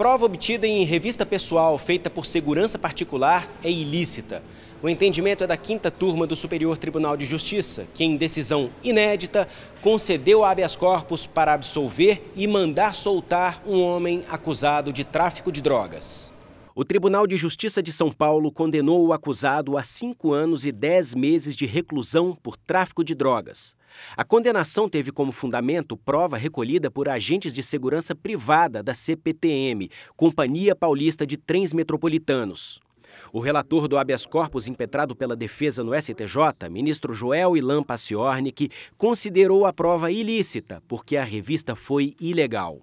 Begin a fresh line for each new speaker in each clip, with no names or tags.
Prova obtida em revista pessoal feita por segurança particular é ilícita. O entendimento é da quinta turma do Superior Tribunal de Justiça, que, em decisão inédita, concedeu habeas corpus para absolver e mandar soltar um homem acusado de tráfico de drogas. O Tribunal de Justiça de São Paulo condenou o acusado a cinco anos e dez meses de reclusão por tráfico de drogas. A condenação teve como fundamento prova recolhida por agentes de segurança privada da CPTM, Companhia Paulista de Trens Metropolitanos. O relator do habeas corpus impetrado pela defesa no STJ, ministro Joel Ilan Paciornik, considerou a prova ilícita porque a revista foi ilegal.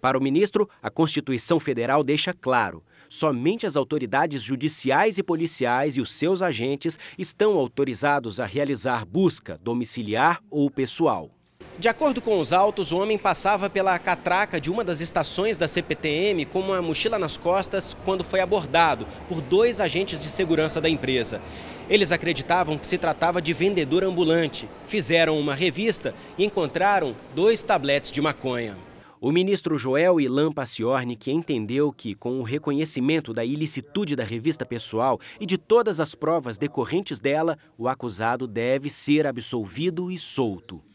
Para o ministro, a Constituição Federal deixa claro: somente as autoridades judiciais e policiais e os seus agentes estão autorizados a realizar busca domiciliar ou pessoal. De acordo com os autos, o homem passava pela catraca de uma das estações da CPTM com uma mochila nas costas quando foi abordado por dois agentes de segurança da empresa. Eles acreditavam que se tratava de vendedor ambulante, fizeram uma revista e encontraram dois tabletes de maconha. O ministro Joel Ilan Paciorni, que entendeu que, com o reconhecimento da ilicitude da revista pessoal e de todas as provas decorrentes dela, o acusado deve ser absolvido e solto.